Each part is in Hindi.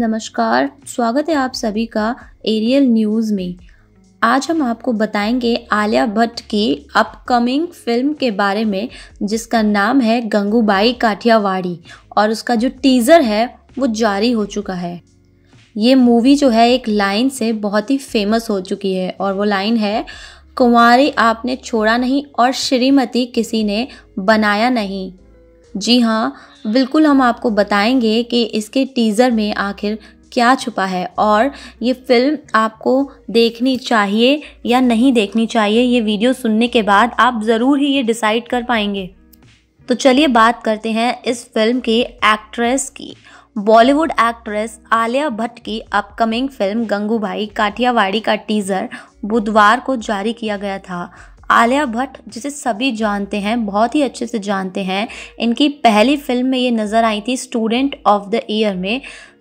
नमस्कार स्वागत है आप सभी का एरियल न्यूज़ में आज हम आपको बताएंगे आलिया भट्ट की अपकमिंग फिल्म के बारे में जिसका नाम है गंगूबाई काठियावाड़ी और उसका जो टीज़र है वो जारी हो चुका है ये मूवी जो है एक लाइन से बहुत ही फेमस हो चुकी है और वो लाइन है कुंवारी आपने छोड़ा नहीं और श्रीमती किसी ने बनाया नहीं जी हाँ बिल्कुल हम आपको बताएंगे कि इसके टीज़र में आखिर क्या छुपा है और ये फ़िल्म आपको देखनी चाहिए या नहीं देखनी चाहिए ये वीडियो सुनने के बाद आप ज़रूर ही ये डिसाइड कर पाएंगे तो चलिए बात करते हैं इस फिल्म के एक्ट्रेस की बॉलीवुड एक्ट्रेस आलिया भट्ट की अपकमिंग फिल्म गंगूभाई काठियावाड़ी का टीज़र बुधवार को जारी किया गया था आलिया भट्ट जिसे सभी जानते हैं बहुत ही अच्छे से जानते हैं इनकी पहली फिल्म में ये नज़र आई थी स्टूडेंट ऑफ द ईयर में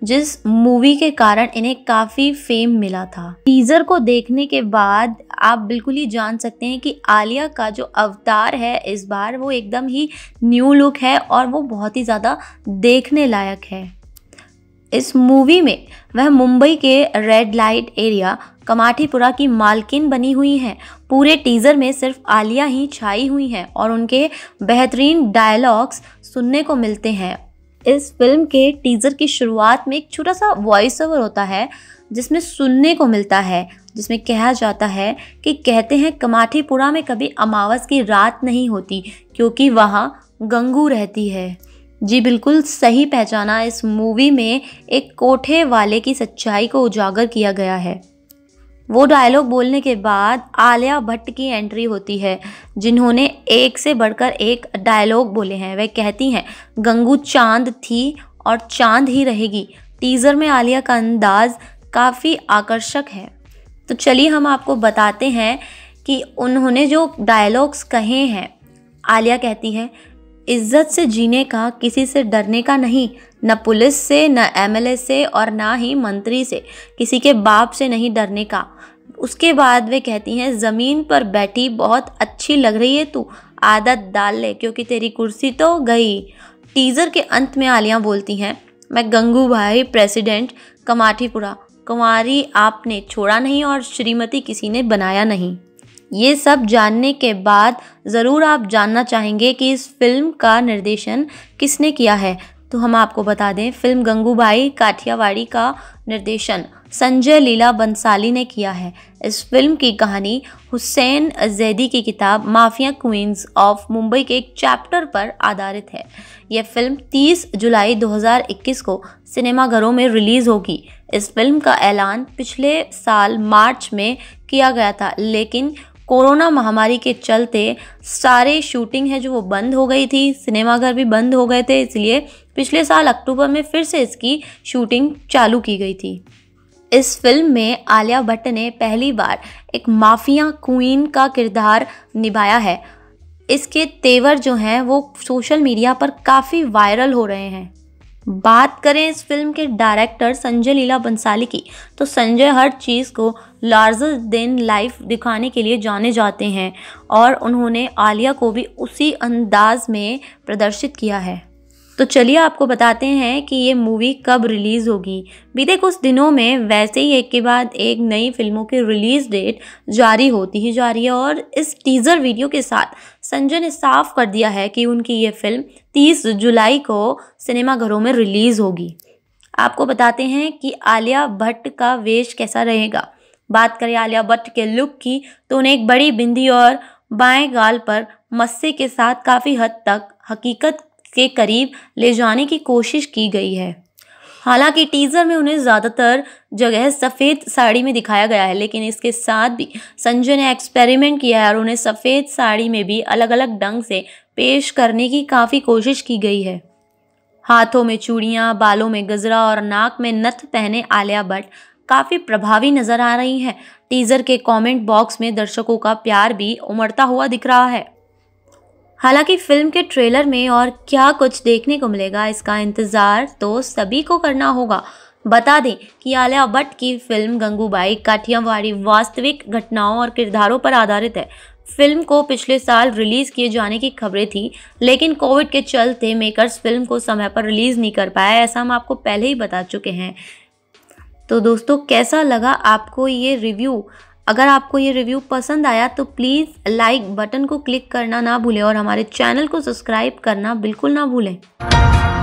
जिस मूवी के कारण इन्हें काफ़ी फेम मिला था टीज़र को देखने के बाद आप बिल्कुल ही जान सकते हैं कि आलिया का जो अवतार है इस बार वो एकदम ही न्यू लुक है और वो बहुत ही ज़्यादा देखने लायक है इस मूवी में वह मुंबई के रेड लाइट एरिया कमाठीपुरा की मालकिन बनी हुई हैं पूरे टीज़र में सिर्फ आलिया ही छाई हुई हैं और उनके बेहतरीन डायलॉग्स सुनने को मिलते हैं इस फिल्म के टीज़र की शुरुआत में एक छोटा सा वॉइस ओवर होता है जिसमें सुनने को मिलता है जिसमें कहा जाता है कि कहते हैं कमाठीपुरा में कभी अमावस की रात नहीं होती क्योंकि वहाँ गंगू रहती है जी बिल्कुल सही पहचाना इस मूवी में एक कोठे वाले की सच्चाई को उजागर किया गया है वो डायलॉग बोलने के बाद आलिया भट्ट की एंट्री होती है जिन्होंने एक से बढ़कर एक डायलॉग बोले हैं वह कहती हैं गंगू चांद थी और चांद ही रहेगी टीज़र में आलिया का अंदाज़ काफ़ी आकर्षक है तो चलिए हम आपको बताते हैं कि उन्होंने जो डायलॉग्स कहे हैं आलिया कहती हैं इज्जत से जीने का किसी से डरने का नहीं न पुलिस से न एमएलए से और ना ही मंत्री से किसी के बाप से नहीं डरने का उसके बाद वे कहती हैं ज़मीन पर बैठी बहुत अच्छी लग रही है तू आदत डाल ले क्योंकि तेरी कुर्सी तो गई टीज़र के अंत में आलिया बोलती हैं मैं गंगू भाई प्रेसिडेंट कमाठीपुरा कुमारी आपने छोड़ा नहीं और श्रीमती किसी ने बनाया नहीं ये सब जानने के बाद ज़रूर आप जानना चाहेंगे कि इस फिल्म का निर्देशन किसने किया है तो हम आपको बता दें फिल्म गंगूबाई काठियावाड़ी का निर्देशन संजय लीला बंसाली ने किया है इस फिल्म की कहानी हुसैन जैदी की किताब माफिया क्वींस ऑफ मुंबई के एक चैप्टर पर आधारित है यह फिल्म 30 जुलाई 2021 को सिनेमाघरों में रिलीज़ होगी इस फिल्म का ऐलान पिछले साल मार्च में किया गया था लेकिन कोरोना महामारी के चलते सारे शूटिंग है जो वो बंद हो गई थी सिनेमाघर भी बंद हो गए थे इसलिए पिछले साल अक्टूबर में फिर से इसकी शूटिंग चालू की गई थी इस फिल्म में आलिया भट्ट ने पहली बार एक माफिया क्वीन का किरदार निभाया है इसके तेवर जो हैं वो सोशल मीडिया पर काफ़ी वायरल हो रहे हैं बात करें इस फिल्म के डायरेक्टर संजय लीला बंसाली की तो संजय हर चीज़ को लार्जर देन लाइफ दिखाने के लिए जाने जाते हैं और उन्होंने आलिया को भी उसी अंदाज में प्रदर्शित किया है तो चलिए आपको बताते हैं कि ये मूवी कब रिलीज़ होगी बीते कुछ दिनों में वैसे ही एक के बाद एक नई फिल्मों की रिलीज़ डेट जारी होती ही जा रही है और इस टीज़र वीडियो के साथ संजय ने साफ कर दिया है कि उनकी ये फिल्म 30 जुलाई को सिनेमाघरों में रिलीज़ होगी आपको बताते हैं कि आलिया भट्ट का वेश कैसा रहेगा बात करें आलिया भट्ट के लुक की तो उन्हें एक बड़ी बिंदी और बाएं गाल पर मस्से के साथ काफ़ी हद तक हकीकत के करीब ले जाने की कोशिश की गई है हालांकि टीज़र में उन्हें ज़्यादातर जगह सफ़ेद साड़ी में दिखाया गया है लेकिन इसके साथ भी संजय ने एक्सपेरिमेंट किया है और उन्हें सफ़ेद साड़ी में भी अलग अलग ढंग से पेश करने की काफ़ी कोशिश की गई है हाथों में चूड़ियाँ बालों में गजरा और नाक में नथ पहने आलिया भट्ट काफ़ी प्रभावी नज़र आ रही हैं टीज़र के कमेंट बॉक्स में दर्शकों का प्यार भी उमड़ता हुआ दिख रहा है हालांकि फिल्म के ट्रेलर में और क्या कुछ देखने को मिलेगा इसका इंतज़ार तो सभी को करना होगा बता दें कि आलिया भट्ट की फिल्म गंगूबाई काठियावाड़ी वास्तविक घटनाओं और किरदारों पर आधारित है फिल्म को पिछले साल रिलीज़ किए जाने की खबरें थी लेकिन कोविड के चलते मेकर्स फिल्म को समय पर रिलीज़ नहीं कर पाया ऐसा हम आपको पहले ही बता चुके हैं तो दोस्तों कैसा लगा आपको ये रिव्यू अगर आपको ये रिव्यू पसंद आया तो प्लीज़ लाइक बटन को क्लिक करना ना भूलें और हमारे चैनल को सब्सक्राइब करना बिल्कुल ना भूलें